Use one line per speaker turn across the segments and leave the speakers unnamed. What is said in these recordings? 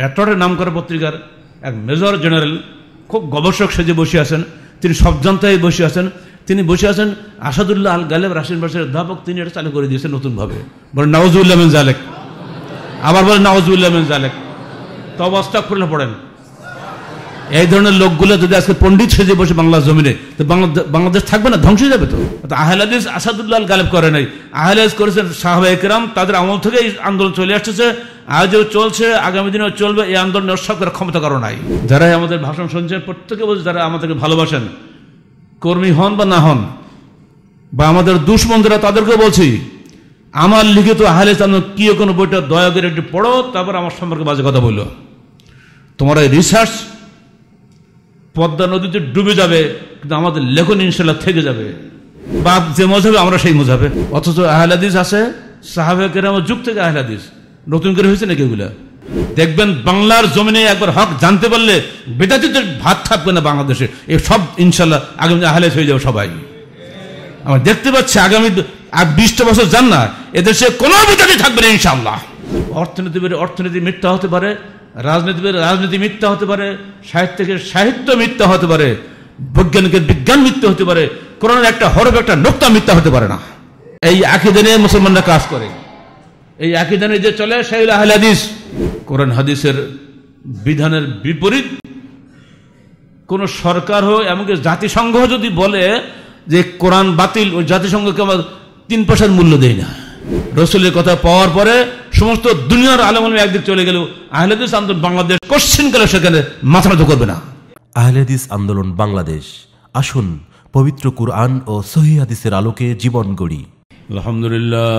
অ্যাটর্ডের নাম করা পত্রিকার এক মেজর জেনারেল খুব গবেষক সেজে বসে আছেন তিনি সবজান্তায় বসে আছেন তিনি বসে আছেন আসাদুল্লাহ আল গালেব রাশিন বাসের অধ্যাপক তিনি এটা চালু করে দিয়েছেন নতুনভাবে বলে নওয়াজুল্লাহ জালেক আবার বলে নওয়াজুল্লাহ মেন জালেক তো অবস্থা খুলে পড়েন এই ধরনের লোকগুলো যদি আজকে পণ্ডিত সেজে বসে বাংলা জমিনে তো বাংলাদেশ থাকবে না ধ্বংস যাবে তো আহলাদিস আসাদুল্লাহ গালেব করে নাই আহলাদিস করেছেন সাহাবা একরাম তাদের আমল থেকে আন্দোলন চলে আসতেছে আজও চলছে আগামী দিনেও চলবে এই আন্দোলনে উৎসব করার ক্ষমতা কারো নাই যারাই আমাদের ভাষণ শুনছেন প্রত্যেকে বলছে যারা আমাদেরকে ভালোবাসেন কর্মী হন বা না হন বা আমাদের দুশ্মনরা তাদেরকে বলছি আমার লিখিত হালে চান কি কোনো বইটা দয়া করে একটু পড়ো তারপর আমার সম্পর্কে বাজে কথা বলল তোমার এই রিসার্চ পদ্মা নদীতে ডুবে যাবে কিন্তু আমাদের লেখন ইনশাল্লাহ থেকে যাবে বা যে মজাবে আমরা সেই মজাবে অথচ আহলাদিস আছে সাহাবে কেরাম যুগ থেকে আহলাদিস নতুন করে হয়েছে নাকি এগুলা দেখবেন বাংলার জমিনে একবার হক জানতে পারলে বেদাতিদের ভাত থাকবে না বাংলাদেশে এ সব ইনশাল্লাহ আগামী হালেস হয়ে যাবে সবাই আমরা দেখতে পাচ্ছি আগামী আর বিশটা বছর যান না এদেশে কোনো বিদাতি থাকবে না ইনশাল্লাহ অর্থনীতিবিদ অর্থনীতি মিথ্যা হতে পারে রাজনীতিবিদ রাজনীতি মিথ্যা হতে পারে সাহিত্যিকের সাহিত্য মিথ্যা হতে পারে বৈজ্ঞানিকের বিজ্ঞান মিথ্যা হতে পারে কোরআনের একটা হরফ একটা নোক্তা মিথ্যা হতে পারে না এই আখি দিনে মুসলমানরা কাজ করে এই আকিদানে যে চলে সেই হাদিস কোরআন হাদিসের বিধানের বিপরীত কোন সরকার হোক এমনকি জাতিসংঘ যদি বলে যে কোরআন বাতিল ওই জাতিসংঘকে আমার তিন পয়সার মূল্য দেয় না রসুলের কথা পাওয়ার পরে সমস্ত দুনিয়ার আলম একদিক চলে গেল আহলেদিস আন্দোলন বাংলাদেশ কোশ্চিন কালে সেখানে মাথা নত করবে না আহলেদিস আন্দোলন বাংলাদেশ আসুন পবিত্র কুরআন ও সহি হাদিসের আলোকে জীবন গড়ি আলহামদুলিল্লাহ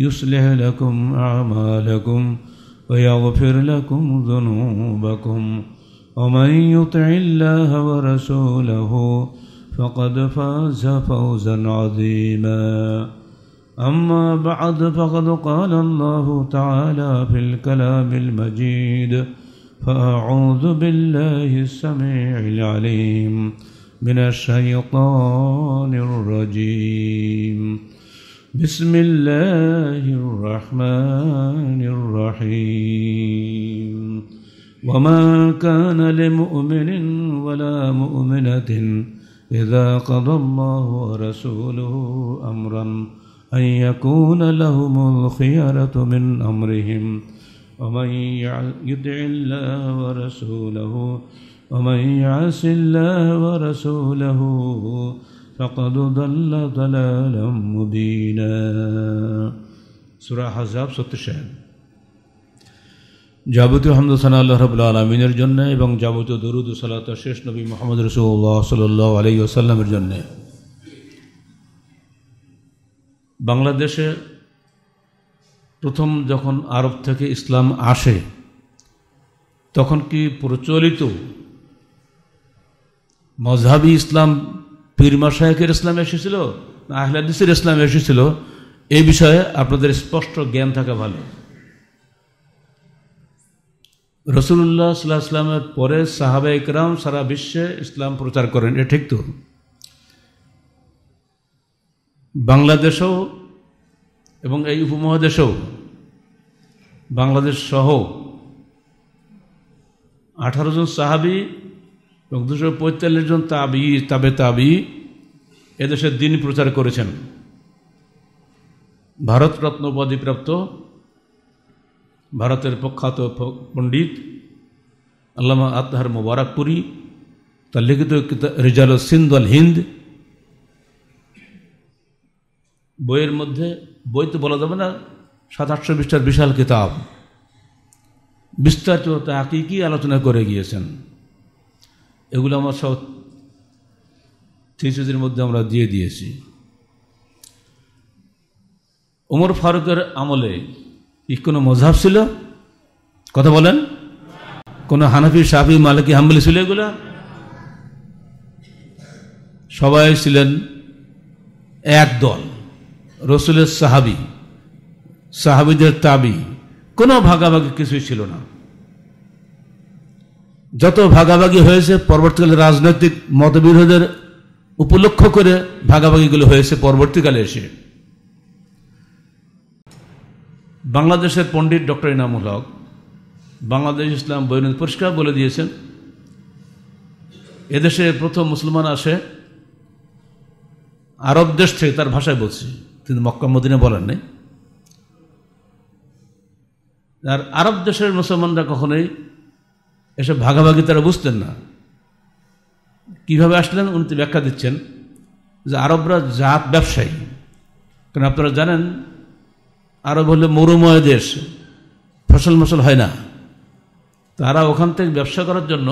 يصلح لكم أعمالكم ويغفر لكم ذنوبكم ومن يطع الله ورسوله فقد فاز فوزا عظيما أما بعد فقد قال الله تعالى في الكلام المجيد فأعوذ بالله السميع العليم من الشيطان الرجيم بسم الله الرحمن الرحيم وما كان لمؤمن ولا مؤمنة إذا قضى الله ورسوله أمرا أن يكون لهم الخيرة من أمرهم ومن يدع الله ورسوله ومن يعص الله ورسوله فقد ضل ضلالا مبينا সুরা হাজাব সত্যশাহ যাবতীয় হামদ সানা আল্লাহ রবুল্লা আলমিনের জন্য এবং যাবতীয় দরুদ সালাত শেষ নবী মোহাম্মদ রসুল্লাহ সাল্লাহ আলি আসাল্লামের জন্যে বাংলাদেশে প্রথম যখন আরব থেকে ইসলাম আসে তখন কি প্রচলিত মজহাবি ইসলাম পীরমা শাহেকের ইসলাম এসেছিল না আহলাদিসের ইসলাম এসেছিল এই বিষয়ে আপনাদের স্পষ্ট জ্ঞান থাকা ভালো রসুল্লাহ সাল্লাহ ইসলামের পরে সাহাবা ইকরাম সারা বিশ্বে ইসলাম প্রচার করেন এ ঠিক তো বাংলাদেশেও এবং এই উপমহাদেশেও বাংলাদেশ সহ আঠারো জন সাহাবি এবং দুশো পঁয়তাল্লিশ জন তাবি তাবে তাবি এদেশের দিন প্রচার করেছেন ভারতরত্ন উপাধিপ্রাপ্ত ভারতের প্রখ্যাত পণ্ডিত আল্লামা আত্মহার মুবারকপুরি তার লিখিত রিজাল সিন্ধ আল হিন্দ বইয়ের মধ্যে বই তো বলা যাবে না সাত আটশো বিশটার বিশাল কিতাব বিস্তারিত কি আলোচনা করে গিয়েছেন এগুলো আমার সব থিসিসের মধ্যে আমরা দিয়ে দিয়েছি ওমর ফারুকের আমলে কি কোনো মজাব ছিল কথা বলেন কোনো হানাফি সাফি মালিকি হাম্বলি ছিল এগুলো সবাই ছিলেন এক দল রসুলের সাহাবি সাহাবিদের তাবি কোনো ভাগাভাগি কিছুই ছিল না যত ভাগাভাগি হয়েছে পরবর্তীকালে রাজনৈতিক মতবিরোধের উপলক্ষ করে ভাগাভাগিগুলো হয়েছে পরবর্তীকালে এসে বাংলাদেশের পণ্ডিত ডক্টর ইনামুল হক বাংলাদেশ ইসলাম বৈনন্দ পরিষ্কার বলে দিয়েছেন এদেশে প্রথম মুসলমান আসে আরব দেশ থেকে তার ভাষায় বলছি তিনি মক্কা মদিনে বলেন নাই আর আরব দেশের মুসলমানরা কখনোই এসব ভাগাভাগি তারা বুঝতেন না কিভাবে আসলেন উনি ব্যাখ্যা দিচ্ছেন যে আরবরা জাত ব্যবসায়ী কারণ আপনারা জানেন আরব হলে মরুময় দেশ ফসল মসল হয় না তারা ওখান থেকে ব্যবসা করার জন্য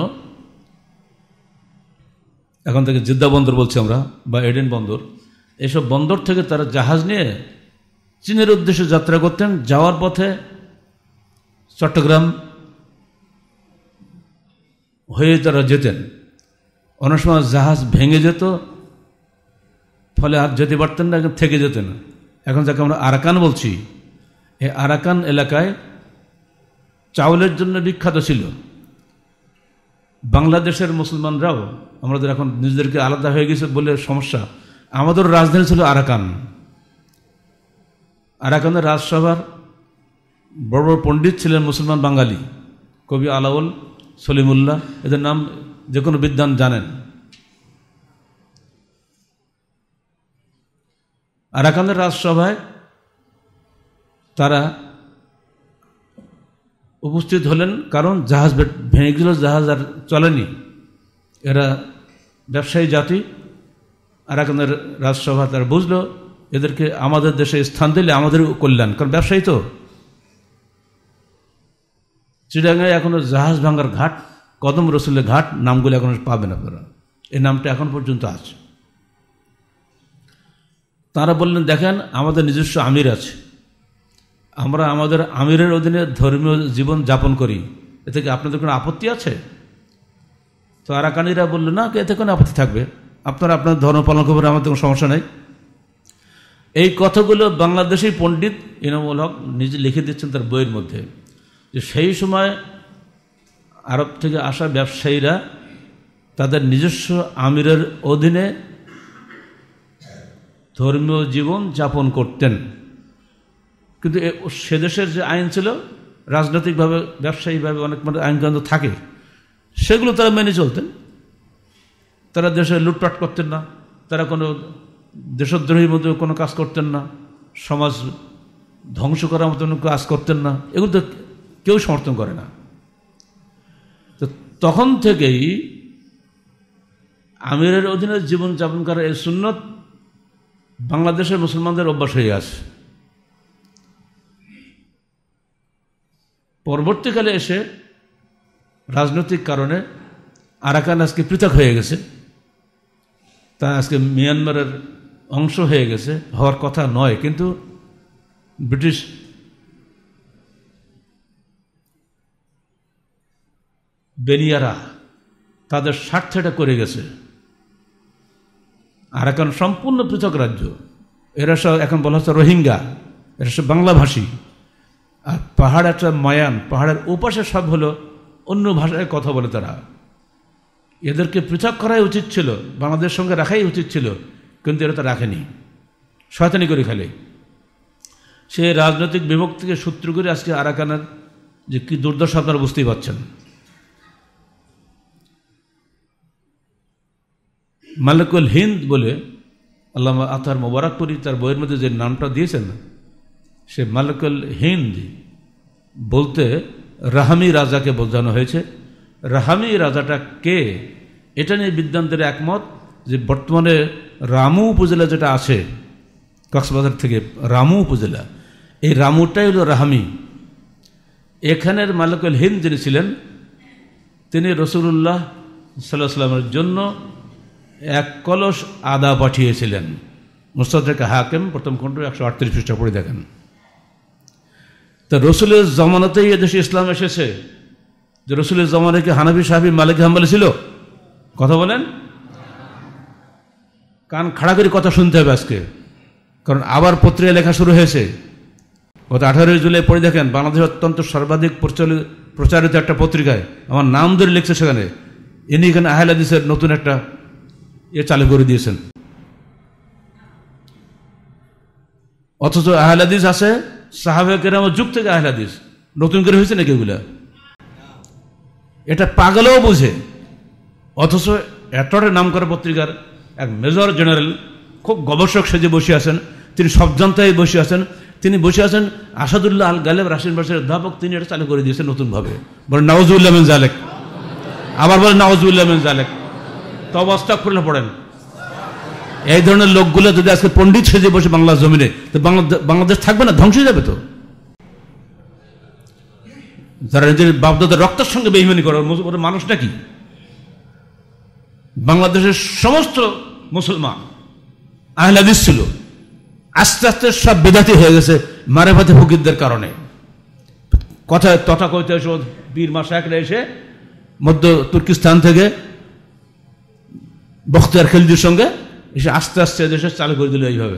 এখন থেকে জিদ্দা বন্দর বলছি আমরা বা এডেন বন্দর এসব বন্দর থেকে তারা জাহাজ নিয়ে চীনের উদ্দেশ্যে যাত্রা করতেন যাওয়ার পথে চট্টগ্রাম হয়ে তারা যেতেন অনেক সময় জাহাজ ভেঙে যেত ফলে আর যেতে পারতেন না থেকে যেতেন এখন যাকে আমরা আরাকান বলছি এই আরাকান এলাকায় চাউলের জন্য বিখ্যাত ছিল বাংলাদেশের মুসলমানরাও আমাদের এখন নিজেদেরকে আলাদা হয়ে গেছে বলে সমস্যা আমাদের রাজধানী ছিল আরাকান আরাকানের রাজসভার বড় বড় পণ্ডিত ছিলেন মুসলমান বাঙালি কবি আলাউল সলিমুল্লাহ এদের নাম যে কোনো বিদ্যান জানেন আরাকানের রাজসভায় তারা উপস্থিত হলেন কারণ জাহাজ ভেঙে গেল জাহাজ আর চলেনি এরা ব্যবসায়ী জাতি আরাকানের রাজসভা তারা বুঝলো এদেরকে আমাদের দেশে স্থান দিলে আমাদের কল্যাণ কারণ ব্যবসায়ী তো চিড়াঙ্গায় এখনও জাহাজ ভাঙ্গার ঘাট কদম রসুলের ঘাট নামগুলো এখনও পাবেন আপনারা এই নামটা এখন পর্যন্ত আছে তারা বললেন দেখেন আমাদের নিজস্ব আমির আছে আমরা আমাদের আমিরের অধীনে ধর্মীয় জীবন যাপন করি এ থেকে আপনাদের কোনো আপত্তি আছে তো আরাকানিরা বললো না এতে কোনো আপত্তি থাকবে আপনারা আপনার ধর্ম পালন করবেন আমাদের কোনো সমস্যা নেই এই কথাগুলো বাংলাদেশি পণ্ডিত ইনামুল হক নিজে লিখে দিচ্ছেন তার বইয়ের মধ্যে যে সেই সময় আরব থেকে আসা ব্যবসায়ীরা তাদের নিজস্ব আমিরের অধীনে ধর্মীয় জীবন যাপন করতেন কিন্তু সেদেশের যে আইন ছিল রাজনৈতিকভাবে ব্যবসায়ীভাবে অনেক মানে আইনকান্ত থাকে সেগুলো তারা মেনে চলতেন তারা দেশে লুটপাট করতেন না তারা কোনো দেশদ্রোহীর মধ্যে কোনো কাজ করতেন না সমাজ ধ্বংস করার মতো কাজ করতেন না এগুলো তো কেউ সমর্থন করে না তখন থেকেই আমিরের অধীনে জীবনযাপন করার এই সুন্নত বাংলাদেশের মুসলমানদের অভ্যাস হয়ে আছে পরবর্তীকালে এসে রাজনৈতিক কারণে আরাকান আজকে পৃথক হয়ে গেছে তা আজকে মিয়ানমারের অংশ হয়ে গেছে হওয়ার কথা নয় কিন্তু ব্রিটিশ বেরিয়ারা তাদের স্বার্থেটা করে গেছে আর এখন সম্পূর্ণ পৃথক রাজ্য এরা সব এখন বলা হচ্ছে রোহিঙ্গা এরা সব বাংলাভাষী আর পাহাড় একটা মায়ান পাহাড়ের উপাসে সব হলো অন্য ভাষায় কথা বলে তারা এদেরকে পৃথক করাই উচিত ছিল বাংলাদেশের সঙ্গে রাখাই উচিত ছিল কিন্তু এরা তো রাখেনি শয়তানি করে খেলে সে রাজনৈতিক বিভক্তিকে সূত্র করে আজকে আরাকানের যে কী দুর্দশা আপনারা বুঝতেই পারছেন মালিকুল হিন্দ বলে আল্লাহ আতার মোবারকপুরি তার বইয়ের মধ্যে যে নামটা দিয়েছেন সে মালিকুল হিন্দ বলতে রাহামি রাজাকে বোঝানো হয়েছে রাহামি রাজাটা কে এটা নিয়ে বিদ্যান্তের একমত যে বর্তমানে রামু উপজেলা যেটা আছে কক্সবাজার থেকে রামু উপজেলা এই রামুটাই হলো রাহামি এখানের মালিকুল হিন্দ যিনি ছিলেন তিনি রসুল্লাহ সাল্লাহ সাল্লামের জন্য এক কলস আদা পাঠিয়েছিলেন মুস্তাদেক হাকেম প্রথম খণ্ড একশো আটত্রিশ পৃষ্ঠা পড়ে দেখেন তা রসুলের জমানাতেই এদেশে ইসলাম এসেছে যে রসুলের জমানায় কি হানাবি সাহাবি মালিক হাম্বালি ছিল কথা বলেন কান খাড়া করে কথা শুনতে হবে আজকে কারণ আবার পত্রিকা লেখা শুরু হয়েছে গত আঠারোই জুলাই পড়ে দেখেন বাংলাদেশ অত্যন্ত সর্বাধিক প্রচলিত প্রচারিত একটা পত্রিকায় আমার নাম ধরে লিখছে সেখানে ইনি এখানে আহলাদিসের নতুন একটা এ চালু করে দিয়েছেন অথচ আহলাদিস আছে সাহাবেকের আমার যুগ থেকে আহলাদিস নতুন করে হয়েছে নাকি এগুলা এটা পাগলেও বুঝে অথচ এতটা নাম করে পত্রিকার এক মেজর জেনারেল খুব গবেষক সেজে বসে আছেন তিনি জনতায় বসে আছেন তিনি বসে আছেন আসাদুল্লাহ আল গালেব রাশিন বাসের অধ্যাপক তিনি এটা চালু করে দিয়েছেন নতুনভাবে বলেন নওয়াজুল্লাহ মেন জালেক আবার বলেন নওয়াজুল্লাহ মেন জালেক তবা আস্তাকফিরুল্লাহ পড়েন এই ধরনের লোকগুলো যদি আজকে পণ্ডিত সেজে বসে বাংলা জমিনে তো বাংলাদেশ থাকবে না ধ্বংস যাবে তো যারা নিজের বাপদাদের রক্তের সঙ্গে বেহিমানি করে ওরা মানুষটা কি বাংলাদেশের সমস্ত মুসলমান আহলাদিস ছিল আস্তে আস্তে সব বেদাতি হয়ে গেছে মারে ভাতে ফকিরদের কারণে কথা তথাকথিত বীর মাসাকরা এসে মধ্য তুর্কিস্তান থেকে বখতিয়ার খেলদির সঙ্গে এসে আস্তে আস্তে দেশে চালু করে দিল এইভাবে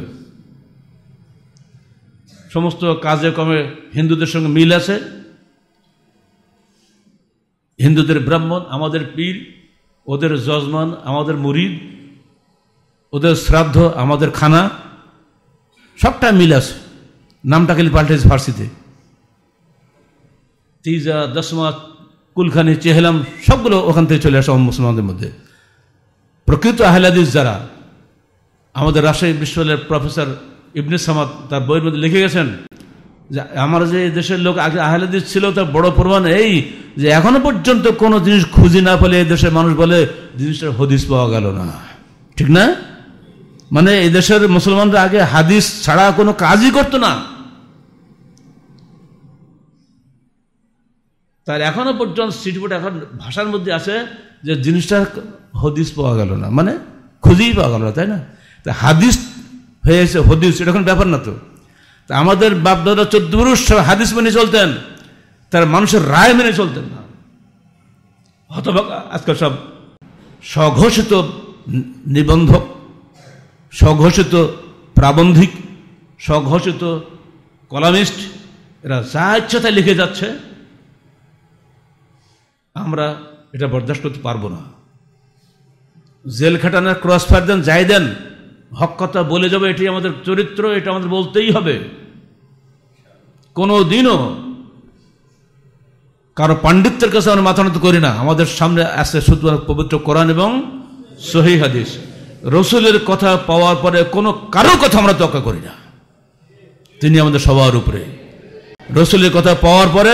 সমস্ত কাজে কমে হিন্দুদের সঙ্গে মিল আছে হিন্দুদের ব্রাহ্মণ আমাদের পীর ওদের যজমান আমাদের মুরিদ ওদের শ্রাদ্ধ আমাদের খানা সবটা মিল আছে নামটা খালি পাল্টেছে ফার্সিতে তিজা দশমা কুলখানি চেহেলাম সবগুলো ওখান থেকে চলে আসে মুসলমানদের মধ্যে প্রকৃত আহলাদিস যারা আমাদের রাজশাহী বিশ্ববিদ্যালয়ের প্রফেসর ইবনে সামাদ তার বইয়ের মধ্যে লিখে গেছেন যে আমার যে দেশের লোক আগে আহলাদিস ছিল তার বড় প্রমাণ এই যে এখনো পর্যন্ত কোনো জিনিস খুঁজি না পেলে দেশের মানুষ বলে জিনিসটার হদিস পাওয়া গেল না ঠিক না মানে এদেশের মুসলমানরা আগে হাদিস ছাড়া কোনো কাজই করতো না তার এখনো পর্যন্ত সিটবোর্ড এখন ভাষার মধ্যে আছে যে জিনিসটা হদিস পাওয়া গেল না মানে খুঁজেই পাওয়া গেল না তাই না তা হাদিস হয়েছে হদিস এটা এখন ব্যাপার না তো তা আমাদের বাপদাদা চোদ্দ পুরুষ হাদিস মেনে চলতেন তার মানুষের রায় মেনে চলতেন না হতবাক আজকাল সব স্বঘোষিত নিবন্ধক স্বঘোষিত প্রাবন্ধিক স্বঘোষিত কলামিস্ট এরা যা ইচ্ছা লিখে যাচ্ছে আমরা এটা বরদাস্ত করতে পারবো না জেল খাটানোর ক্রস ফায়ার দেন যাই দেন হক কথা বলে যাবে এটি আমাদের চরিত্র এটা আমাদের বলতেই হবে কোনো দিনও কারো পাণ্ডিত্যের কাছে আমরা মাথা নত করি না আমাদের সামনে আসে শুধু পবিত্র কোরআন এবং সহি হাদিস রসুলের কথা পাওয়ার পরে কোনো কারো কথা আমরা তক্কা করি না তিনি আমাদের সবার উপরে রসুলের কথা পাওয়ার পরে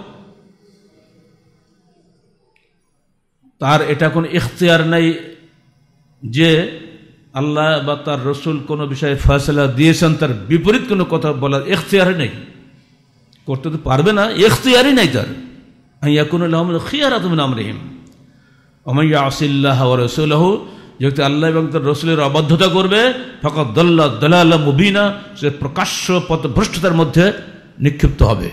তার এটা কোনো ইখতিয়ার নাই যে আল্লাহ বা তার রসুল কোনো বিষয়ে ফয়সলা দিয়েছেন তার বিপরীত কোনো কথা বলার এখতিয়ারই নেই করতে তো পারবে না এখতিয়ারই নাই তার ইয়া কোনো নাম রহিম অমাইয়া আসিল্লাহ রসুল রসুলহ যেহেতু আল্লাহ এবং তার রসুলের অবাধ্যতা করবে ফকত দল্লা দলাল মুবিনা সে প্রকাশ্য পথভ্রষ্টতার মধ্যে নিক্ষিপ্ত হবে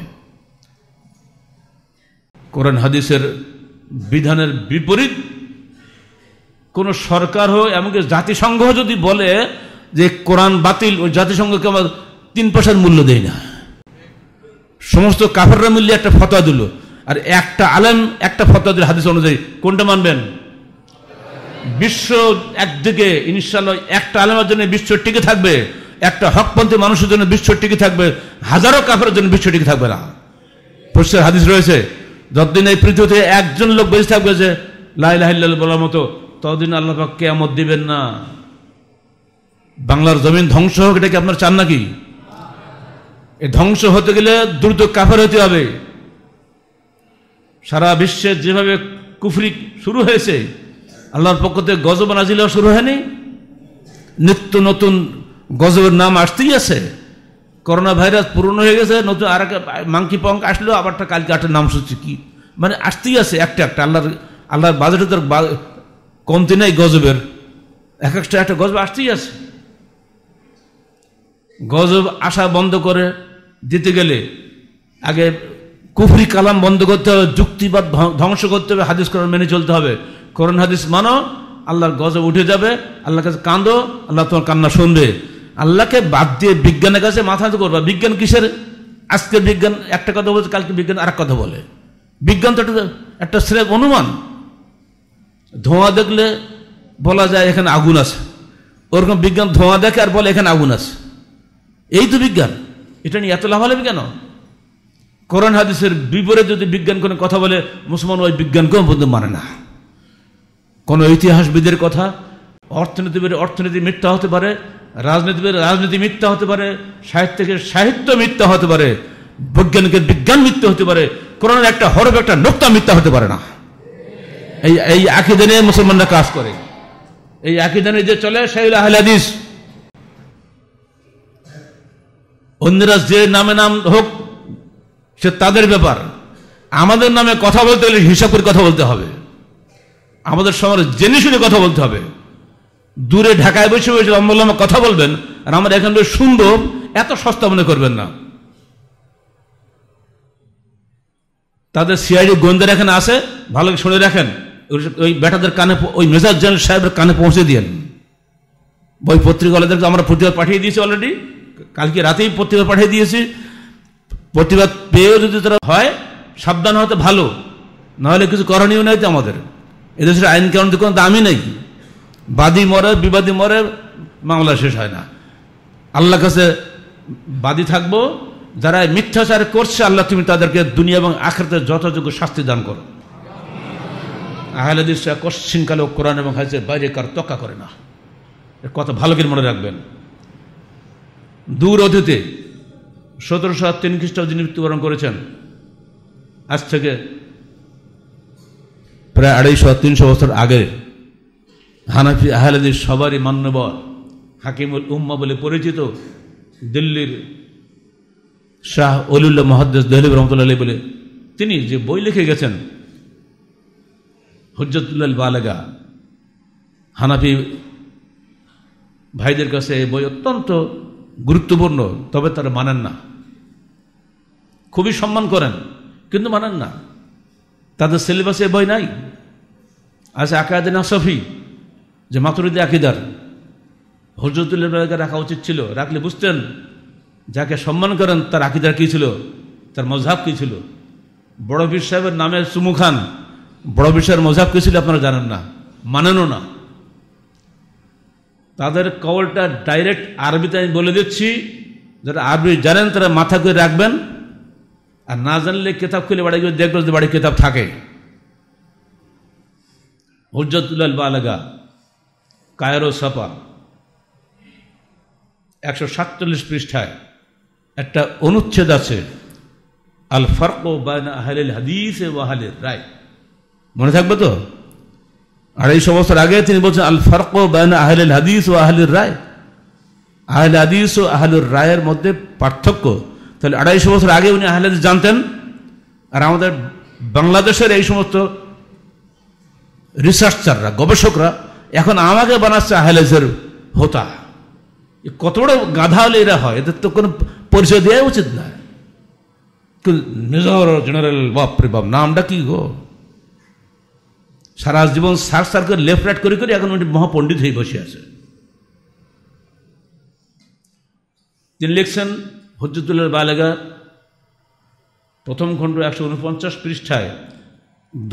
কোরআন হাদিসের বিধানের বিপরীত কোনো সরকার হোক এমনকি জাতিসংঘ যদি বলে যে কোরআন বাতিল ওই জাতিসংঘকে আমার তিন পয়সার মূল্য দেয় না সমস্ত কাফাররা মিলিয়ে একটা ফতোয়া দিল আর একটা আলেম একটা ফতোয়া দিল হাদিস অনুযায়ী কোনটা মানবেন বিশ্ব একদিকে ইনশাল্লাহ একটা আলেমের জন্য বিশ্ব টিকে থাকবে একটা হকপন্থী মানুষের জন্য বিশ্ব টিকে থাকবে হাজারো কাফের জন্য বিশ্ব টিকে থাকবে না পরিষ্কার হাদিস রয়েছে যতদিন এই পৃথিবীতে একজন লোক বেঁচে থাকবে যে লাইলাহিল্লাল বলার মতো ততদিন আল্লাহ পাক কেয়ামত দিবেন না বাংলার জমিন ধ্বংস হোক এটা কি আপনার চান নাকি এই ধ্বংস হতে গেলে দ্রুত কাফের হতে হবে সারা বিশ্বে যেভাবে কুফরি শুরু হয়েছে আল্লাহর পক্ষ থেকে গজব নাজিলেও শুরু হয়নি নিত্য নতুন গজবের নাম আসতেই আছে করোনা ভাইরাস পুরনো হয়ে গেছে নতুন আর মাংকি পঙ্ক আসলেও আবার কালকে আটটার নাম শুনছি কি মানে আসতেই আছে একটা একটা আল্লাহর আল্লাহর বাজেটে তোর কমতি নাই গজবের এক একটা একটা গজব আসতেই আছে গজব আসা বন্ধ করে দিতে গেলে আগে কুফরি কালাম বন্ধ করতে হবে যুক্তিবাদ ধ্বংস করতে হবে হাদিস করার মেনে চলতে হবে কোরআন হাদিস মানো আল্লাহর গজব উঠে যাবে আল্লাহর কাছে কাঁদো আল্লাহ তোমার কান্না শুনবে আল্লাহকে বাদ দিয়ে বিজ্ঞানের কাছে মাথা করবা বিজ্ঞান কিসের আজকে বিজ্ঞান একটা কথা বলছে কালকে বিজ্ঞান আর কথা বলে বিজ্ঞান তো একটা স্রেফ অনুমান ধোঁয়া দেখলে বলা যায় এখানে আগুন আছে ওরকম বিজ্ঞান ধোঁয়া দেখে আর বলে এখানে আগুন আছে এই তো বিজ্ঞান এটা নিয়ে এত লাভালাভি কেন করোন হাদিসের বিপরীত যদি বিজ্ঞান কোনো কথা বলে মুসলমান ওই বিজ্ঞানকেও বন্ধু মানে না কোনো ইতিহাসবিদের কথা অর্থনীতিবিদ অর্থনীতি মিথ্যা হতে পারে রাজনীতি রাজনীতি মিথ্যা হতে পারে সাহিত্যকে সাহিত্য মিথ্যা হতে পারে বৈজ্ঞানিকের বিজ্ঞান মিথ্যা হতে পারে কোরআন একটা হরফ একটা নোক্তা মিথ্যা হতে পারে না এই এই একই দিনে মুসলমানরা কাজ করে এই একই দিনে যে চলে সেই হাদিস অন্যরা যে নামে নাম হোক সে তাদের ব্যাপার আমাদের নামে কথা বলতে গেলে হিসাব করে কথা বলতে হবে আমাদের সবার জেনে শুনে কথা বলতে হবে দূরে ঢাকায় বসে বসে অম্বলামা কথা বলবেন আর আমার এখান থেকে শুনবো এত সস্তা মনে করবেন না তাদের সিআইডি গোয়েন্দা এখানে আসে ভালো শুনে রাখেন ওই বেটাদের কানে ওই মেজাজ জেনারেল সাহেবের কানে পৌঁছে দিয়েন বই পত্রিকাদেরকে আমরা প্রতিবাদ পাঠিয়ে দিয়েছি অলরেডি কালকে রাতেই প্রতিবাদ পাঠিয়ে দিয়েছি প্রতিবাদ পেয়েও যদি তারা হয় সাবধান হতে ভালো নাহলে কিছু করণীয় নাই তো আমাদের এদেশের আইন কানুন কোনো দামই নেই বাদী মরে বিবাদী মরে মামলা শেষ হয় না আল্লাহ কাছে বাদী থাকবো যারা মিথ্যাচার করছে আল্লাহ তুমি তাদেরকে দুনিয়া এবং আখেরতে যথাযোগ্য শাস্তি দান করো আহলাদিস কশ্চিনকালে কোরআন এবং হাজের বাইরে কার তকা করে না এর কথা ভালো করে মনে রাখবেন দূর অতীতে সতেরোশো তিন খ্রিস্টাব্দে মৃত্যুবরণ করেছেন আজ থেকে প্রায় আড়াইশো তিনশো বছর আগে হানাফি আহলেদের সবারই মান্যবর হাকিমুল উম্মা বলে পরিচিত দিল্লির শাহ অলিউল্লাহ মহাদ্দেস দেহলিব রহমতুল্লাহ বলে তিনি যে বই লিখে গেছেন হজরতুল্লাহ বালেগা হানাফি ভাইদের কাছে এই বই অত্যন্ত গুরুত্বপূর্ণ তবে তারা মানেন না খুবই সম্মান করেন কিন্তু মানেন না তাদের সিলেবাসে বই নাই আছে আচ্ছা, আকায়দিন আসফি যে মাতুরিদি আকিদার হজরতুল্লাহকে রাখা উচিত ছিল রাখলে বুঝতেন যাকে সম্মান করেন তার আকিদার কী ছিল তার মজাব কী ছিল বড় পীর সাহেবের নামে সুমু খান বড় বিশ্বের মজাব কী ছিল আপনারা জানেন না মানেনও না তাদের কবলটা ডাইরেক্ট আরবিতে আমি বলে দিচ্ছি যারা আরবি জানেন তারা মাথা করে রাখবেন আর না জানলে কেতাব খুলে বাড়ি গিয়ে দেখবেন যে বাড়ির কেতাব থাকে হজরতুল্লাহ বালাগা কায়রো সাপা একশো সাতচল্লিশ পৃষ্ঠায় একটা অনুচ্ছেদ আছে আল ফারক বায়না আহলেল হাদিস ওয়াহালের রায় মনে থাকবে তো আড়াইশো বছর আগে তিনি বলছেন আল ফারক বায়না আহলেল হাদিস ও আহলের রায় আহলে হাদিস ও আহলুর রায়ের মধ্যে পার্থক্য তাহলে আড়াইশো বছর আগে উনি আহলে জানতেন আর আমাদের বাংলাদেশের এই সমস্ত রিসার্চাররা গবেষকরা এখন আমাকে বানাচ্ছে আহলেজের হোতা কত বড় গাধা হলে এরা হয় এদের তো কোনো পরিচয় দেওয়া উচিত না মেজর জেনারেল বাপরে বাপ নামটা কি গো সারা জীবন সার সার করে লেফট রাইট করে করে এখন উনি মহাপণ্ডিত হয়ে বসে আছে তিনি লিখছেন হজরতুল্লাহ বালেগা প্রথম খণ্ড একশো উনপঞ্চাশ পৃষ্ঠায়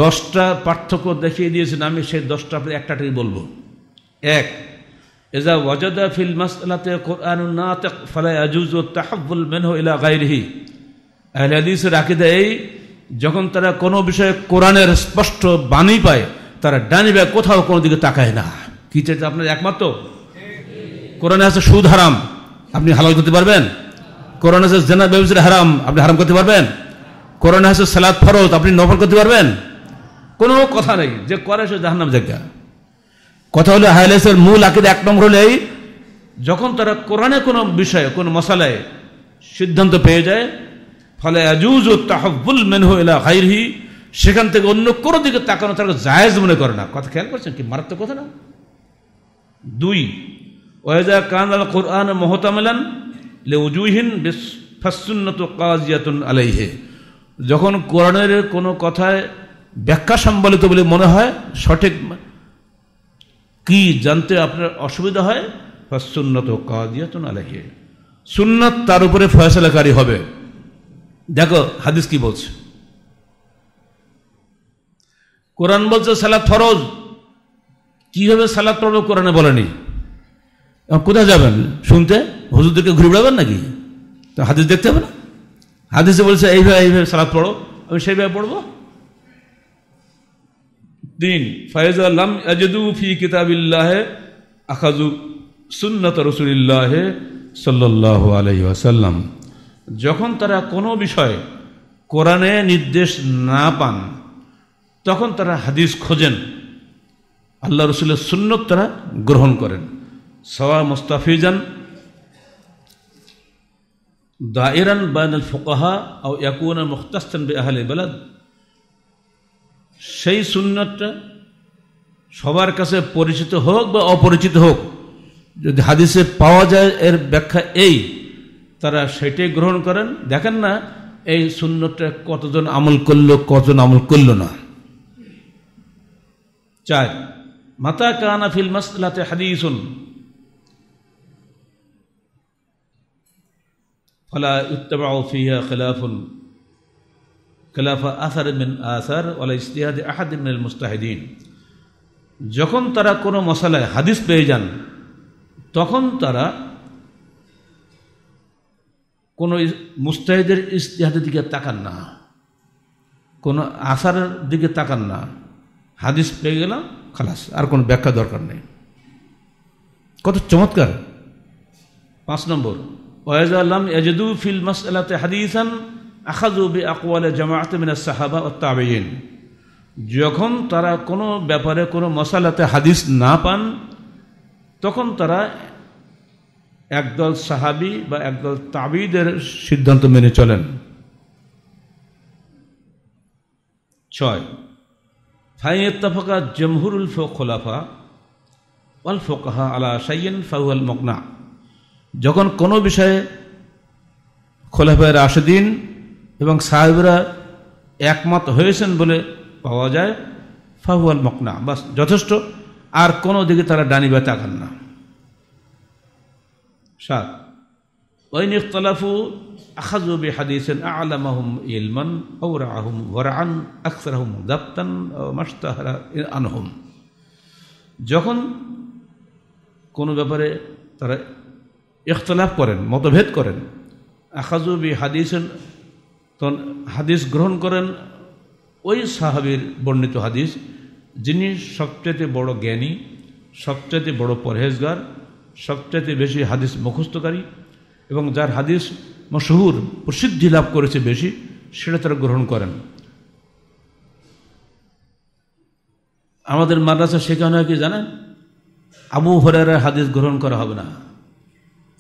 দশটা পার্থক্য দেখিয়ে দিয়েছেন আমি সেই দশটা একটাটাই বলবো এক এজা ওয়াজাদা ফিল মাসলাতে কোরআনুল নাতক ফালাই আজুজ ও তাহাবুল মেনহ ইলা গাইরিহি আহলে হাদিসের রাখি দেয় যখন তারা কোনো বিষয়ে কোরআনের স্পষ্ট বাণী পায় তারা ডানি ব্যাগ কোথাও কোনো দিকে তাকায় না কি চাইছে আপনার একমাত্র কোরআনে আছে সুদ হারাম আপনি হালাল করতে পারবেন কোরআনে আছে জেনা ব্যবসার হারাম আপনি হারাম করতে পারবেন করোনা হচ্ছে সালাদ ফরজ আপনি নফল করতে পারবেন কোনো কথা নেই যে করে সে জাহান্নাম জায়গা কথা হলো হাইলাইসের মূল আকিদ এক নম্বর হলে এই যখন তারা কোরআনে কোনো বিষয়ে কোনো মশালায় সিদ্ধান্ত পেয়ে যায় ফলে আজুজ তাহবুল মেনহ এলা হাইরহি সেখান থেকে অন্য কোনো দিকে তাকানো তারা জায়েজ মনে করে না কথা খেয়াল করছেন কি মারাত্মক কথা না দুই ওয়েজা কান আল কোরআন মহতামেলান লে উজুহিন বেশ ফাসুন্নত কাজিয়াতুন আলাইহে যখন কোরআনের কোনো কথায় ব্যাখ্যা সম্বলিত বলে মনে হয় সঠিক কি জানতে আপনার অসুবিধা হয় বা সুন্নত না লেখে সুন্নাত তার উপরে ফয়সলাকারী হবে দেখো হাদিস কি বলছে কোরআন বলছে সালাদ ফরজ কীভাবে সালাদ ফরজ কোরআনে বলেনি কোথায় যাবেন শুনতে হজুরদেরকে ঘুরে বেড়াবেন নাকি তো হাদিস দেখতে হবে না হাদিসে বলছে এইভাবে এইভাবে সালাদ পড়ো আমি সেইভাবে পড়বো দিন ফায়েজ আল্লাম আজদু ফি কিতাবিল্লাহ আখাজু সুন্নত রসুলিল্লাহ সাল্লাহ আলহি আসাল্লাম যখন তারা কোনো বিষয়ে কোরআনে নির্দেশ না পান তখন তারা হাদিস খোঁজেন আল্লাহ রসুলের সুন্নত তারা গ্রহণ করেন সওয়া মুস্তাফিজান দায়রান বায়ন ফোকাহা আও ইয়াকুন মুখতাস্তান বে আহলে বেলাদ সেই সুন্নতটা সবার কাছে পরিচিত হোক বা অপরিচিত হোক যদি হাদিসে পাওয়া যায় এর ব্যাখ্যা এই তারা সেটাই গ্রহণ করেন দেখেন না এই শূন্যটা কতজন আমল করল কতজন আমল করল না চার মাতা কানা ফিল মাসলাতে হাদিসুন فلا يتبع فيها خلاف خلاف آثار من آثار ولا اجتهاد أحد من المجتهدين যখন তারা কোনো মশালায় হাদিস পেয়ে যান তখন তারা কোনো মুস্তাহিদের ইস্তিহাদের দিকে তাকান না কোনো আসারের দিকে তাকান না হাদিস পেয়ে গেলাম খালাস আর কোনো ব্যাখ্যা দরকার নেই কত চমৎকার পাঁচ নম্বর আল্লাম হাদিসান সাহাবা ও যখন তারা কোনো ব্যাপারে কোনো মশালাতে হাদিস না পান তখন তারা একদল সাহাবি বা একদল তাবিদের সিদ্ধান্ত মেনে চলেন ছয় ফাই জমহুরুল ফোক খোলাফা ওয়াল ফোকাহা আলা সাইয়েন ফাউয়াল মকনা যখন কোনো বিষয়ে খোলাফায়ের আশেদিন এবং সাহেবরা একমত হয়েছেন বলে পাওয়া যায় ফাহুয়াল মকনা বাস যথেষ্ট আর কোনো দিকে তারা ডানি বা তাকান না সাত ওই নিখতলাফু আখাজুবি হাদিসেন আলামাহুম ইলমান ঔরাহুম ওরান আকসরাহুম দাপ্তান দপ্তান আনহুম যখন কোনো ব্যাপারে তারা ইখতলাফ করেন মতভেদ করেন আখাজুবি হাদিস হাদিস গ্রহণ করেন ওই সাহাবির বর্ণিত হাদিস যিনি সবচেয়ে বড় জ্ঞানী সবচেয়ে বড় পরহেজগার সবচেয়ে বেশি হাদিস মুখস্থকারী এবং যার হাদিস মশহুর প্রসিদ্ধি লাভ করেছে বেশি সেটা তারা গ্রহণ করেন আমাদের মাদ্রাসা শেখানো হয় কি জানেন আবু হরের হাদিস গ্রহণ করা হবে না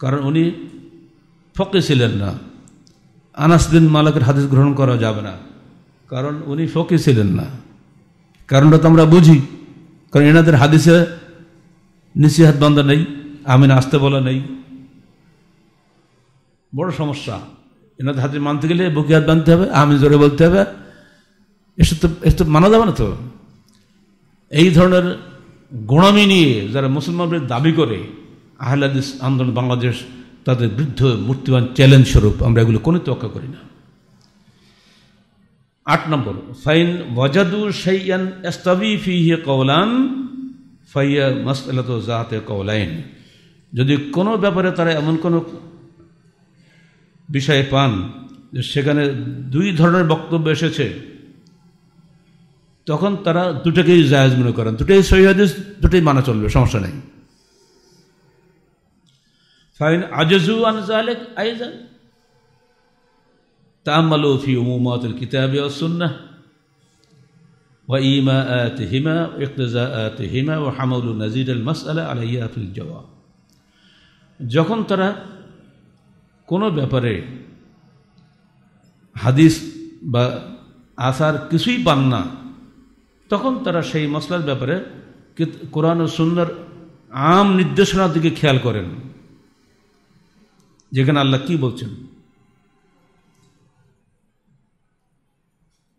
কারণ উনি ফকে ছিলেন না আনাস দিন মালাকের হাদিস গ্রহণ করা যাবে না কারণ উনি ফকে ছিলেন না কারণটা তো আমরা বুঝি কারণ এনাদের হাদিসে নিশিহাত বান্ধা নেই আমিন আসতে বলা নেই বড় সমস্যা এনাদের হাতে মানতে গেলে বুকে হাত বানতে হবে আমিন জোরে বলতে হবে এসব তো এসব তো মানা যাবে না তো এই ধরনের গোড়ামি নিয়ে যারা মুসলমানদের দাবি করে আহলাদিস আন্দোলন বাংলাদেশ তাদের বৃদ্ধ মূর্তিমান চ্যালেঞ্জ স্বরূপ আমরা এগুলো কোনো তোয়াক্কা করি না আট নম্বর ফাইন ওয়াজাদু সাইয়ান এস্তাবি ফিহে কওলান ফাইয়া মাসলাত জাহাতে কওলাইন যদি কোনো ব্যাপারে তারা এমন কোনো বিষয়ে পান যে সেখানে দুই ধরনের বক্তব্য এসেছে তখন তারা দুটাকেই জায়াজ মনে করেন দুটাই সহিদ দুটাই মানা চলবে সমস্যা নেই ফাইন আজজু আন জালেক আইজান তামালু ফি উমুমাত কিতাব সুন্নাহ وإيماءاتهما واقتزاءاتهما وحمل نزيد المسألة عليها في الجواب যখন তারা কোনো ব্যাপারে হাদিস বা আসার কিছুই পান না তখন তারা সেই মশলার ব্যাপারে কোরআন ও সুন্দর আম নির্দেশনার দিকে খেয়াল করেন যেখানে আল্লাহ কি বলছেন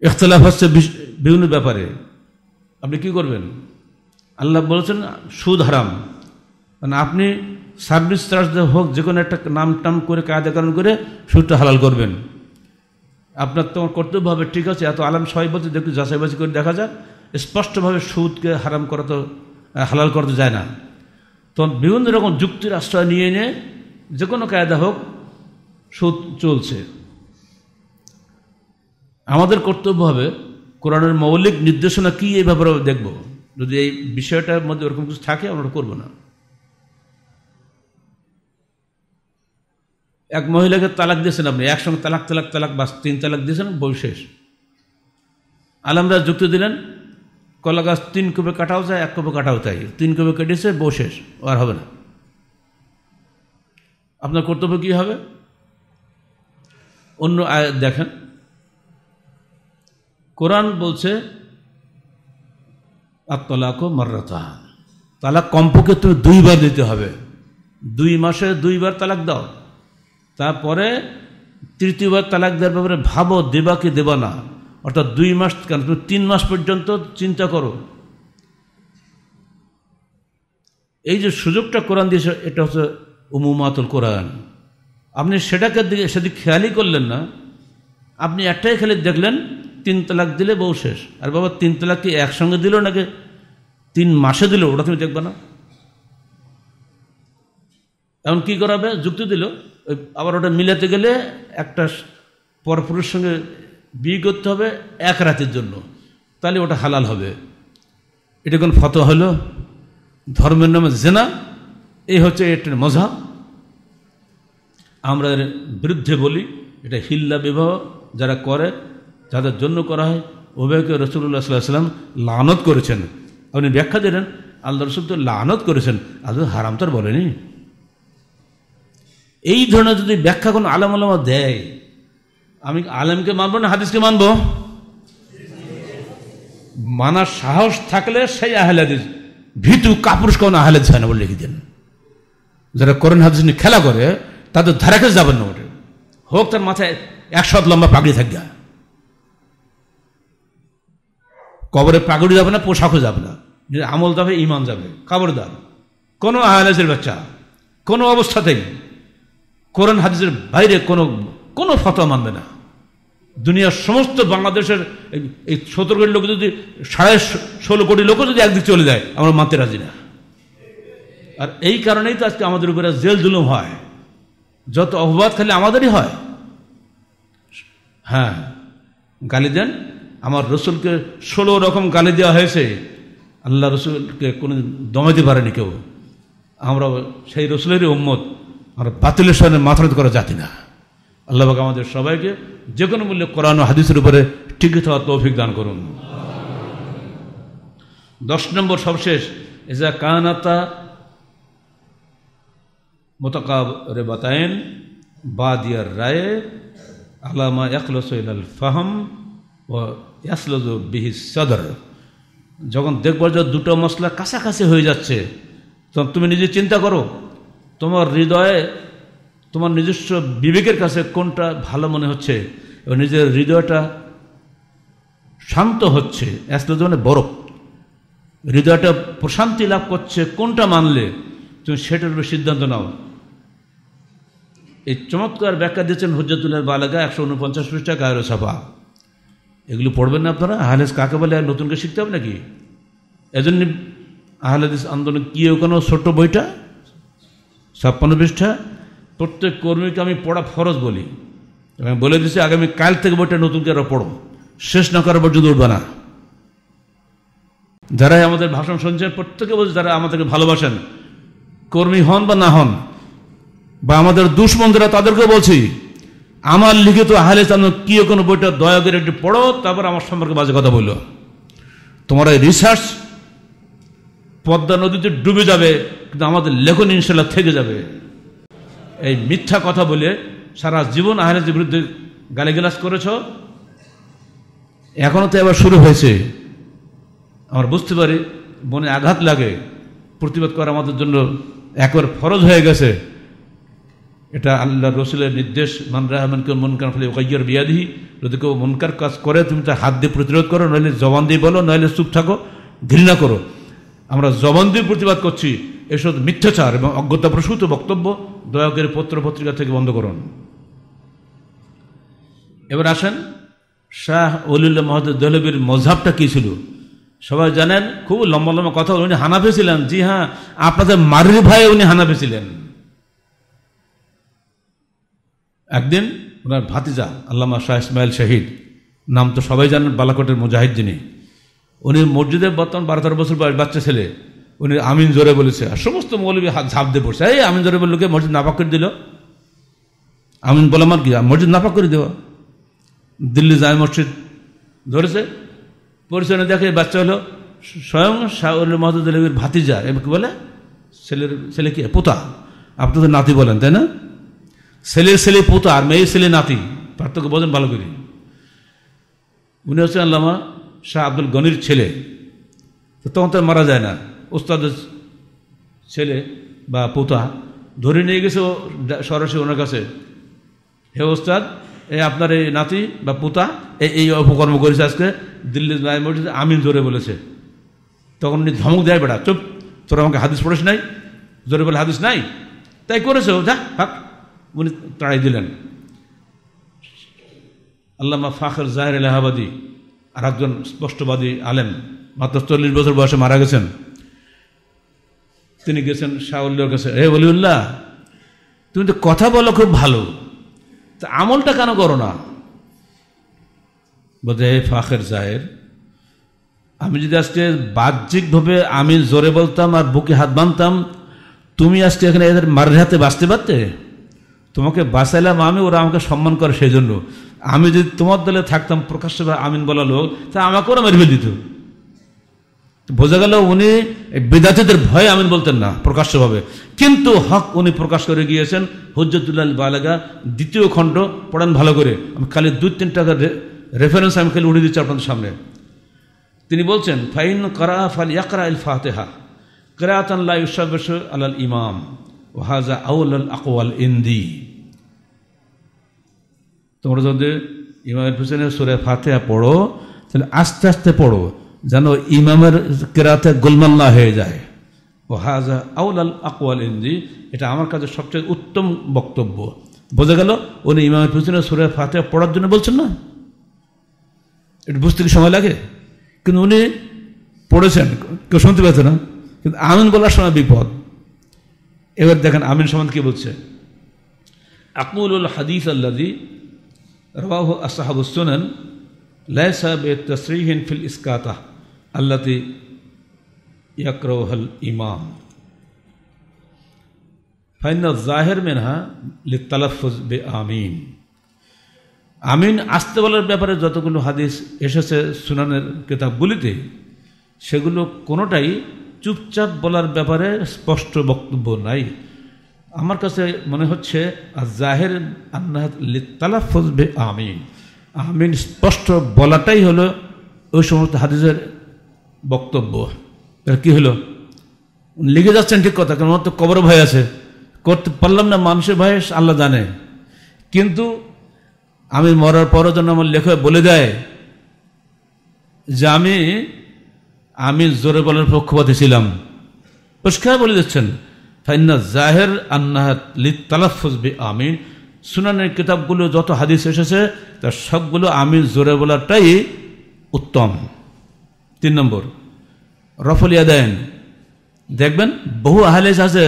ইখতলাফ হচ্ছে বিভিন্ন ব্যাপারে আপনি কি করবেন আল্লাহ বলেছেন সুদ হারাম মানে আপনি সার্ভিস চার্জ হোক যে কোনো একটা নাম টাম করে কায়দা কারণ করে সুদটা হালাল করবেন আপনার তোমার কর্তব্য হবে ঠিক আছে এত আলাম সবাই বলছে দেখুন যাচাই করে দেখা যাক স্পষ্টভাবে সুদকে হারাম করা তো হালাল করা যায় না তখন বিভিন্ন রকম যুক্তির আশ্রয় নিয়ে নিয়ে যে কোনো কায়দা হোক সুদ চলছে আমাদের কর্তব্য হবে কোরআনের মৌলিক নির্দেশনা কী এই ব্যাপারে দেখব যদি এই বিষয়টার মধ্যে ওরকম কিছু থাকে আমরা করব না এক মহিলাকে তালাক দিয়েছেন আপনি একসঙ্গে তালাক তালাক তালাক বাস তিন তালাক দিয়েছেন বই শেষ আলমরা যুক্তি দিলেন কলা গাছ তিন কোপে কাটাও যায় এক কোপে কাটাও তাই তিন কোপে কেটেছে বই শেষ আর হবে না আপনার কর্তব্য কী হবে অন্য আয়াত দেখেন কোরআন বলছে আত্মলাকো মার্রাতাহান তালাক কমপক্ষে তুমি দুইবার দিতে হবে দুই মাসে দুইবার তালাক দাও তারপরে তৃতীয়বার তালাক দেওয়ার ব্যাপারে ভাবো দেবা কি দেবা না অর্থাৎ দুই মাস কেন তুমি তিন মাস পর্যন্ত চিন্তা করো এই যে সুযোগটা কোরআন দিয়েছে এটা হচ্ছে উমুমাতুল কোরআন আপনি সেটাকে দিকে সেদিক খেয়ালই করলেন না আপনি একটাই খেলে দেখলেন তিন তালাক দিলে বউ শেষ আর বাবা তিন তালাক কি একসঙ্গে দিল নাকি তিন মাসে দিল ওটা তুমি দেখবে না এখন কী করাবে যুক্তি দিল ওই আবার ওটা মিলাতে গেলে একটা পরপুরের সঙ্গে বিয়ে করতে হবে এক রাতের জন্য তাহলে ওটা হালাল হবে এটা কোন ফতো হলো ধর্মের নামে জেনা এই হচ্ছে এটার মজাব আমরা বিরুদ্ধে বলি এটা হিল্লা বিবাহ যারা করে যাদের জন্য করা হয় উভয়কে রসুল্লাহ সাল্লাম লানত করেছেন আপনি ব্যাখ্যা দিলেন আল্লাহ রসুল তো লানত করেছেন আল্লাহ হারাম তার বলেনি এই ধরনের যদি ব্যাখ্যা কোনো আলাম আলামা দেয় আমি আলেমকে মানবো না হাদিসকে মানব মানার সাহস থাকলে সেই আহলাদিস ভিতু কাপুরুষ কোন আহলাদ হয় না বলে লিখে দেন যারা করোনা হাদিস নিয়ে খেলা করে তাদের ধারাকে যাবেন না ওটা হোক তার মাথায় এক সব লম্বা পাগড়ি থাকবে কবরে পাগড়ি যাবে না পোশাকও যাবে না আমল যাবে ইমান যাবে খবরদার কোনো আহলেজের বাচ্চা কোনো অবস্থাতেই কোরআন হাদিসের বাইরে কোনো কোনো ফতোয়া মানবে না দুনিয়ার সমস্ত বাংলাদেশের এই সতেরো কোটি লোক যদি সাড়ে ষোলো কোটি লোকও যদি একদিক চলে যায় আমরা মানতে রাজি না আর এই কারণেই তো আজকে আমাদের উপরে জেল জুলুম হয় যত অপবাদ খালি আমাদেরই হয় হ্যাঁ গালি দেন আমার রসুলকে ষোলো রকম গালি দেওয়া হয়েছে আল্লাহ রসুলকে কোনো দমাইতে পারেনি কেউ আমরা সেই রসুলেরই উম্মত আর বাতিলের সামনে মাথা করা জাতি না আল্লাহবাকে আমাদের সবাইকে যে কোনো মূল্যে কোরআন হাদিসের উপরে টিকে থাকা তৌফিক দান করুন দশ নম্বর সবশেষ এজা কানাতা মোতাকাব বাতায়েন বাদিয়ার রায়ে আলামা আল ফাহম ও ইয়াসলজ বিহি সদর যখন দেখবার যে দুটো মশলা কাছাকাছি হয়ে যাচ্ছে তখন তুমি নিজে চিন্তা করো তোমার হৃদয়ে তোমার নিজস্ব বিবেকের কাছে কোনটা ভালো মনে হচ্ছে এবং নিজের হৃদয়টা শান্ত হচ্ছে অ্যাস্ট্রোজ মানে বরফ হৃদয়টা প্রশান্তি লাভ করছে কোনটা মানলে তুমি সেটার উপরে সিদ্ধান্ত নাও এই চমৎকার ব্যাখ্যা দিয়েছেন হজ্জতুলের বালাকা একশো উনপঞ্চাশ পৃষ্ঠা কায়রো সাফা এগুলো পড়বেন না আপনারা আহলেস কাকে বলে আর নতুনকে শিখতে হবে নাকি এজন্য আহলেদিস আন্দোলন কি ওখানে ছোট্ট বইটা ছাপ্পান্ন পৃষ্ঠা প্রত্যেক কর্মীকে আমি পড়া ফরজ বলি আমি বলে দিচ্ছি আগামী কাল থেকে বইটা নতুনকে আরও পড়ো শেষ না করার পর্যন্ত উঠবে না যারাই আমাদের ভাষণ শুনছেন প্রত্যেকে বলছে যারা আমাদেরকে ভালোবাসেন কর্মী হন বা না হন বা আমাদের দুশ্মনরা তাদেরকে বলছি আমার লিখিত আহলে চান কি কোনো বইটা দয়া করে একটু পড়ো তারপর আমার সম্পর্কে বাজে কথা বললো তোমার এই রিসার্চ পদ্মা নদীতে ডুবে যাবে কিন্তু আমাদের লেখন ইনশাল্লাহ থেকে যাবে এই মিথ্যা কথা বলে সারা জীবন আহলেজের বিরুদ্ধে গালিগালাস করেছ এখনও তো এবার শুরু হয়েছে আমার বুঝতে পারি মনে আঘাত লাগে প্রতিবাদ করা আমাদের জন্য একবার ফরজ হয়ে গেছে এটা আল্লাহ রসুলের নির্দেশ মান রাহমানকে মনকার ফলে ওকাইয়ের বিয়াদি যদি কেউ মনকার কাজ করে তুমি তার হাত দিয়ে প্রতিরোধ করো নইলে জবান দিয়ে বলো নইলে চুপ থাকো ঘৃণা করো আমরা জবান দিয়ে প্রতিবাদ করছি এসব মিথ্যাচার এবং অজ্ঞতাপ্রসূত বক্তব্য দয়া করে পত্র পত্রিকা থেকে বন্ধ করুন এবার আসেন শাহ অলিল্লা মহাদ দহলবীর মজাবটা কী ছিল সবাই জানেন খুব লম্বা লম্বা কথা উনি হানাফি ছিলেন জি হ্যাঁ আপনাদের মারির ভাই উনি হানাফি ছিলেন একদিন ওনার ভাতিজা আল্লামা শাহ ইসমাইল শাহিদ নাম তো সবাই জানেন বালাকোটের মুজাহিদ যিনি উনি মসজিদের বর্তমান বারো তেরো বছর বয়স বাচ্চা ছেলে উনি আমিন জোরে বলেছে আর সমস্ত মৌলবী হাত ঝাঁপ দিয়ে পড়ছে এই আমিন জোরে বললোকে মসজিদ নাফাক করে দিল আমিন বললাম আর কি মসজিদ নাফাক করে দেওয়া দিল্লি জায় মসজিদ ধরেছে পরিচয় দেখে বাচ্চা হলো স্বয়ং শাহুল মাহদুদ আলমীর ভাতিজা বলে ছেলের ছেলে কি পোতা আপনি তো নাতি বলেন তাই না ছেলের ছেলে পোতা আর মেয়ের ছেলে নাতি পার্থক্য বলেন ভালো করি উনি হচ্ছেন আল্লামা শাহ আব্দুল গনির ছেলে তখন তো মারা যায় না ওস্তাদের ছেলে বা পোতা ধরে নিয়ে গেছে সরাসরি ওনার কাছে হে ওস্তাদ এই আপনার এই নাতি বা পুতা এই এই অপকর্ম করেছে আজকে দিল্লির মসজিদে আমিন জোরে বলেছে তখন উনি ধমক দেয় বেড়া চুপ তোর আমাকে হাদিস পড়িস নাই জোরে বলে হাদিস নাই তাই করেছে যা হাক উনি তাড়াই দিলেন আল্লামা ফাখর জাহের এলাহাবাদী আর একজন স্পষ্টবাদী আলেম মাত্র চল্লিশ বছর বয়সে মারা গেছেন তিনি গেছেন শাহ কাছে হে বলিউল্লাহ তুমি তো কথা বলো খুব ভালো তা আমলটা কেন করো না বোধে ফাখের জাহের আমি যদি আজকে বাহ্যিকভাবে আমি জোরে বলতাম আর বুকে হাত বাঁধতাম তুমি আজকে এখানে এদের মারের হাতে বাঁচতে পারতে তোমাকে বাঁচাইলাম আমি ওরা আমাকে সম্মান করে সেই জন্য আমি যদি তোমার দলে থাকতাম প্রকাশ্যভাবে আমিন বলা লোক তা আমাকে ওরা মেরে দিত বোঝা গেল উনি বেদাতিদের ভয়ে আমিন বলতেন না প্রকাশ্যভাবে কিন্তু হক উনি প্রকাশ করে গিয়েছেন হজ্জতুল্লাহ বালাগা দ্বিতীয় খণ্ড পড়ান ভালো করে আমি খালি দুই তিনটা রেফারেন্স আমি খালি উড়ে দিচ্ছি আপনাদের সামনে তিনি বলছেন ফাইন করা ফাল ইয়াকরা আল ফাতেহা কেরাতাল্লা ইউসাবেশ আলাল ইমাম ওহাজা আউল আল আকওয়াল ইন্দি তোমরা যদি ইমামের পিছনে সুরে ফাতেহা পড়ো তাহলে আস্তে আস্তে পড়ো যেন ইমামের কেরাতে গোলমাল্লা হয়ে যায় ও হাজা আউল আল আকওয়াল ইন্দি এটা আমার কাছে সবচেয়ে উত্তম বক্তব্য বোঝা গেল উনি ইমামের পিছনে সুরে ফাতে পড়ার জন্য বলছেন না এটা বুঝতে কি সময় লাগে কিন্তু উনি পড়েছেন কেউ শুনতে পেত না কিন্তু আমিন বলার সময় বিপদ এবার দেখেন আমিন সমান কি বলছে আকমুল হাদিস আল্লাদি রবাহ আসাহাবুসোনন লাইসাহ তসরিহীন ফিল ইস্কাতা আল্লাতি ইয়াকরোহল ইমাম ফাইন জাহের মেনহা লিতালাফুজ বে আমিন আমিন আসতে বলার ব্যাপারে যতগুলো হাদিস এসেছে সুনানের কেতাবগুলিতে সেগুলো কোনোটাই চুপচাপ বলার ব্যাপারে স্পষ্ট বক্তব্য নাই আমার কাছে মনে হচ্ছে জাহের আন্নাহাত বে আমিন আমিন স্পষ্ট বলাটাই হলো ওই সমস্ত হাদিসের বক্তব্য তাহলে কী হলো লিখে যাচ্ছেন ঠিক কথা কারণ তো কবর ভয় আছে করতে পারলাম না মানুষের ভয় আল্লাহ জানে কিন্তু আমি মরার পরও যেন আমার লেখক বলে দেয় যে আমি আমি জোরে বলার পক্ষপাতে ছিলাম পরিষ্কার বলে দিচ্ছেন ফাইন্না জাহের আন্নাহাত লিত তালাফুজবি আমি সুনানের কিতাবগুলো যত হাদিস এসেছে তার সবগুলো আমি জোরে বলাটাই উত্তম তিন নম্বর রফল ইয়াদায়ন দেখবেন বহু আহলেস আছে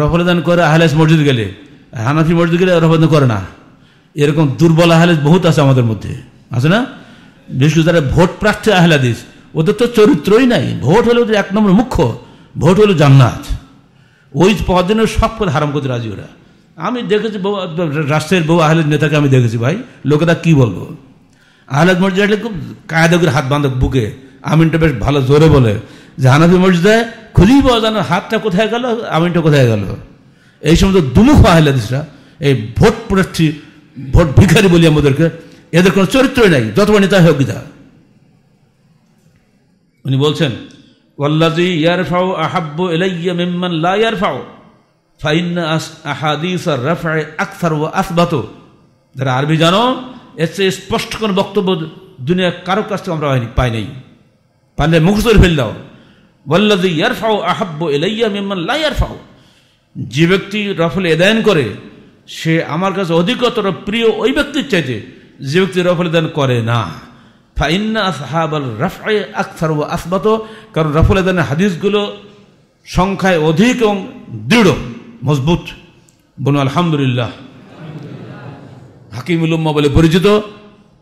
রফল দান করে আহলেস মসজিদ গেলে হানাফি মসজিদ গেলে রফল করে না এরকম দুর্বল আহলেস বহুত আছে আমাদের মধ্যে আছে না বিশেষ করে ভোট প্রার্থী আহলাদিস ওদের তো চরিত্রই নাই ভোট হলে ওদের এক নম্বর মুখ্য ভোট হলো জান্নাত ওই পদিনের সব করে হারাম করতে রাজি ওরা আমি দেখেছি রাষ্ট্রের বউ আহলের নেতাকে আমি দেখেছি ভাই লোকেরা কি বলবো আহলাদ মসজিদে খুব কায়দা করে হাত বাঁধে বুকে আমিনটা বেশ ভালো জোরে বলে যে হানাফি মসজিদে খুঁজেই পাওয়া হাতটা কোথায় গেল আমিনটা কোথায় গেল এই সময় তো দুমুখ আহলাদিসরা এই ভোট প্রার্থী ভোট ভিখারি বলি আমাদেরকে এদের কোনো চরিত্রই নাই যত নেতা হোক গীতা উনি বলছেন ওয়াল্লাজি ইয়ারফাও আহাব্বু ইলাইয়া মিম্মান লা ইয়ারফাও ফাইন্না আহাদিস আর রাফায়ে আকসার ও আসবাত যারা আরবি জানো এর চেয়ে স্পষ্ট কোনো বক্তব্য দুনিয়া কারো কাছ থেকে আমরা পাই নাই পারলে মুখজোর ফেল দাও ইয়ার ফাও আহাব্য এলাইয়া মেম্মান লাই ফাও যে ব্যক্তি রফলে এদায়ন করে সে আমার কাছে অধিকতর প্রিয় ওই ব্যক্তির চাইতে যে ব্যক্তি রফল দান করে না ফাইন্না আসহাবাল রাফাই আখতার ও আসবাত কারণ রফল হাদিসগুলো সংখ্যায় অধিক এবং দৃঢ় মজবুত বনু আলহামদুলিল্লাহ হাকিমুল উম্মা বলে পরিচিত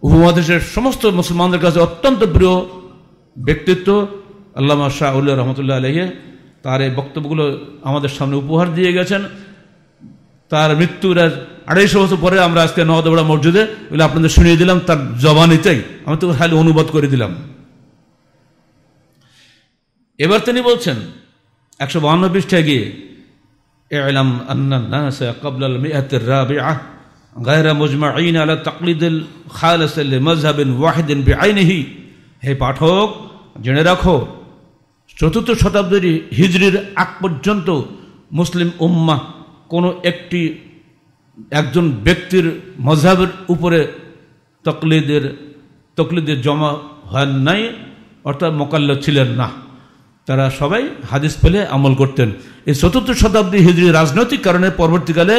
উপমহাদেশের সমস্ত মুসলমানদের কাছে অত্যন্ত প্রিয় ব্যক্তিত্ব আল্লামা শাহ উল্লাহ রহমতুল্লাহ আলহে তার এই বক্তব্যগুলো আমাদের সামনে উপহার দিয়ে গেছেন তার মৃত্যুর আড়াইশো বছর পরে আমরা আজকে নহদবড়া মসজিদে বলে আপনাদের শুনিয়ে দিলাম তার জবানিতেই আমি তো খালি অনুবাদ করে দিলাম এবার তিনি বলছেন একশো বাহান্ন পৃষ্ঠায় গিয়ে এলাম আন্না কবলাল মেয়াতের রা গায়রা মুজমাইন আলা তাকলিদুল খালসাল মজহাবিন ওয়াহিদিন বেআইনিহি হে পাঠক জেনে রাখো চতুর্থ শতাব্দীর হিজড়ির আগ পর্যন্ত মুসলিম উম্মা কোনো একটি একজন ব্যক্তির মজাবের উপরে তকলিদের তকলিদের জমা হন নাই অর্থাৎ মোকাল্ল ছিলেন না তারা সবাই হাদিস পেলে আমল করতেন এই চতুর্থ শতাব্দী হিজড়ি রাজনৈতিক কারণে পরবর্তীকালে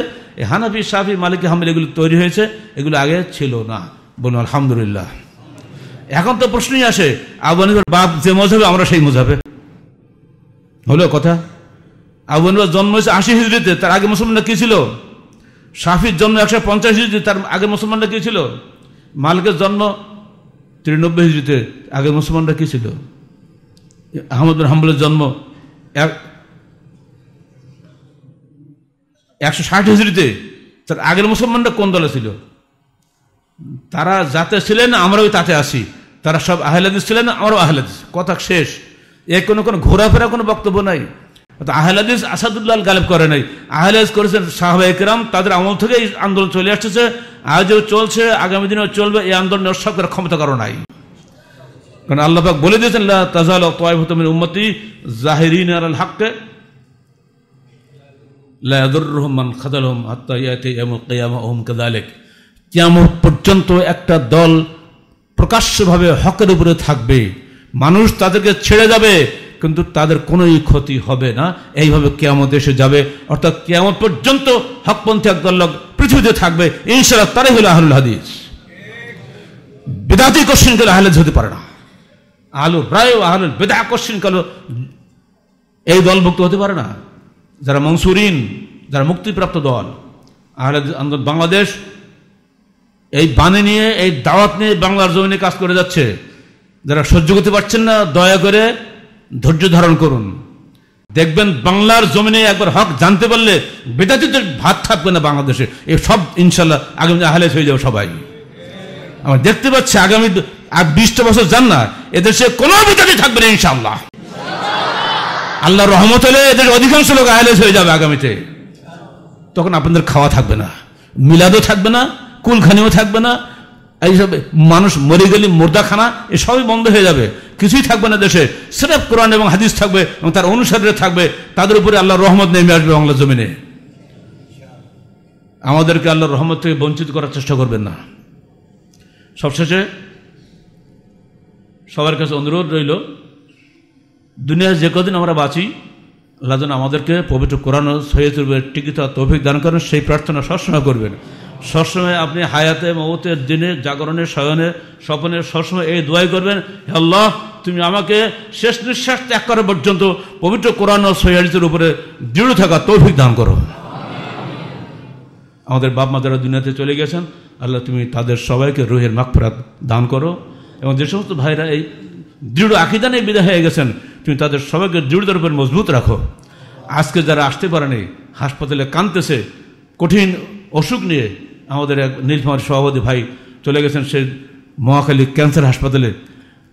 হানাফি সাফি মালিক হামল এগুলো তৈরি হয়েছে এগুলো আগে ছিল না বলুন আলহামদুলিল্লাহ এখন তো প্রশ্নই আসে আবু বাপ যে মজাবে আমরা সেই মজাবে হলো কথা আবু জন্ম হয়েছে আশি হিজড়িতে তার আগে মুসলমানরা কী ছিল শাফির জন্ম একশো পঞ্চাশ হিজড়িতে তার আগে মুসলমানরা কী ছিল মালিকের জন্ম তিরানব্বই হিজড়িতে আগে মুসলমানরা কী ছিল আহমদুল হাম্বলের জন্ম এক একশো ষাট হিজড়িতে তার আগের মুসলমানরা কোন দলে ছিল তারা যাতে ছিলেন আমরাও তাতে আসি তারা সব আহলাদিস ছিলেন আমরাও আহলাদিস কথা শেষ এ কোনো কোনো ঘোরাফেরা কোনো বক্তব্য নাই আহলাদিস আসাদুল্লাহ গালেব করে নাই আহলাদিস করেছেন সাহাবা একরাম তাদের আমল থেকে এই আন্দোলন চলে আসতেছে আজও চলছে আগামী দিনেও চলবে এই আন্দোলন উৎসব করার ক্ষমতা করো নাই কারণ আল্লাহ বলে দিয়েছেন তাজাল তয়ভতমিন জাহিরিন আল হাক্কে লাদুরহমান খাদালহম হাত্তাইয়াতে এম কেয়ামা ওহম কেদালেক কিয়ামত পর্যন্ত একটা দল প্রকাশ্যভাবে হকের উপরে থাকবে মানুষ তাদেরকে ছেড়ে যাবে কিন্তু তাদের কোনোই ক্ষতি হবে না এইভাবে কেয়ামত এসে যাবে অর্থাৎ কেয়ামত পর্যন্ত হকপন্থী একদল লোক পৃথিবীতে থাকবে ইনশাল্লাহ তারাই হলো আহলুল হাদিস বেদাতি কোশ্চিন করলে আহলে হতে পারে না আহলুল রায় আহলুল বেদা কোশ্চিন কালো এই দলভুক্ত হতে পারে না যারা মনসুরিন যারা মুক্তিপ্রাপ্ত দল আহলে বাংলাদেশ এই বাণী নিয়ে এই দাওয়াত নিয়ে বাংলার জমিনে কাজ করে যাচ্ছে যারা সহ্য করতে পারছেন না দয়া করে ধৈর্য ধারণ করুন দেখবেন বাংলার জমিনে একবার হক জানতে পারলে বেদাতিদের ভাত থাকবে না বাংলাদেশে এ সব ইনশাল্লাহ আগামী আহলেজ হয়ে যাবে সবাই আমরা দেখতে পাচ্ছি আগামী আর বিশটা বছর যান না এদেশে কোনো বেদাতি থাকবে না ইনশাল্লাহ আল্লাহ রহমত হলে এদের অধিকাংশ লোক আহলেস হয়ে যাবে আগামীতে তখন আপনাদের খাওয়া থাকবে না মিলাদও থাকবে না কুলখানিও থাকবে না এইসব মানুষ মরে গেলে মুর্দাখানা এসবই বন্ধ হয়ে যাবে কিছুই থাকবে না দেশে সেরেফ কোরআন এবং হাদিস থাকবে এবং তার অনুসারে থাকবে তাদের উপরে আল্লাহ রহমত নেমে আসবে বাংলা জমিনে আমাদেরকে আল্লাহ রহমত থেকে বঞ্চিত করার চেষ্টা করবেন না সবশেষে সবার কাছে অনুরোধ রইল দুনিয়ায় যে কদিন আমরা বাঁচি আল্লাহ যেন আমাদেরকে পবিত্র কোরআন সৈয়দ টিকিত তৌফিক দান করেন সেই প্রার্থনা সবসময় করবেন সবসময় আপনি হায়াতে মমতের দিনে জাগরণে শয়নে স্বপনে সবসময় এই দোয়াই করবেন আল্লাহ তুমি আমাকে শেষ নিঃশ্বাস ত্যাগ করা পর্যন্ত পবিত্র কোরআন ও সহিদের উপরে দৃঢ় থাকা তৌফিক দান করো আমাদের বাপ মা যারা দুনিয়াতে চলে গেছেন আল্লাহ তুমি তাদের সবাইকে রোহের মাকফরাত দান করো এবং যে সমস্ত ভাইরা এই দৃঢ় আকিদানে বিদায় হয়ে গেছেন তুমি তাদের সবাইকে দৃঢ়তার উপর মজবুত রাখো আজকে যারা আসতে পারেনি হাসপাতালে কাঁদতেছে কঠিন অসুখ নিয়ে আমাদের এক নীলফামার সভাপতি ভাই চলে গেছেন সে মহাখালী ক্যান্সার হাসপাতালে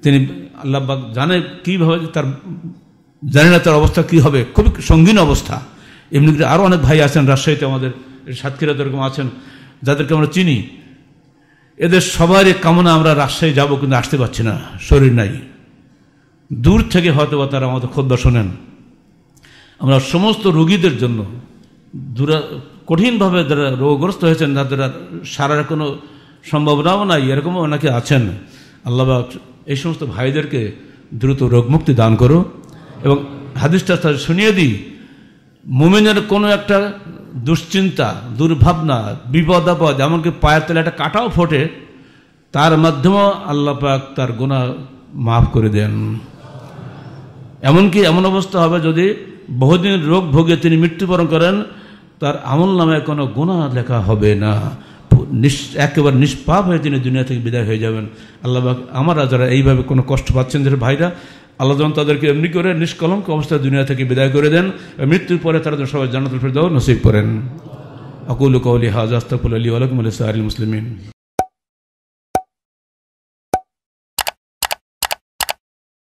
তিনি আল্লাহবাক জানে কীভাবে তার জানে না তার অবস্থা কি হবে খুবই সঙ্গীন অবস্থা এমনি করে আরও অনেক ভাই আছেন রাজশাহীতে আমাদের সাতক্ষীরা এরকম আছেন যাদেরকে আমরা চিনি এদের সবারই কামনা আমরা রাজশাহী যাব কিন্তু আসতে পারছি না শরীর নাই দূর থেকে হয়তো বা তারা আমাদের খদ্দা শোনেন আমরা সমস্ত রুগীদের জন্য দূরা কঠিনভাবে যারা রোগগ্রস্ত হয়েছেন তাদের সারার কোনো সম্ভাবনাও নাই এরকমও অনেকে আছেন আল্লাহ এই সমস্ত ভাইদেরকে দ্রুত রোগমুক্তি দান করো এবং হাদিসটা তাদের শুনিয়ে দিই মোমেনের কোনো একটা দুশ্চিন্তা দুর্ভাবনা বিপদ আপদ এমনকি পায়ের তেলে একটা কাটাও ফোটে তার মাধ্যমেও আল্লাপাক তার গোনা মাফ করে দেন এমনকি এমন অবস্থা হবে যদি বহুদিন রোগ ভোগে তিনি মৃত্যুবরণ করেন তার আমল নামে কোনো গুণা লেখা হবে না একেবারে নিষ্পাপ হয়ে তিনি দুনিয়া থেকে বিদায় হয়ে যাবেন আল্লাহ আমার যারা এইভাবে কোনো কষ্ট পাচ্ছেন যে ভাইরা আল্লাহ যখন তাদেরকে এমনি করে নিষ্কলঙ্ক অবস্থায় দুনিয়া থেকে বিদায় করে দেন মৃত্যুর পরে তারা সবাই জানাতুল ফেরদাও নসিব করেন আকুল কৌলি হাজ আস্তাকুল আলী আলকুম আলী সাহারি মুসলিমিন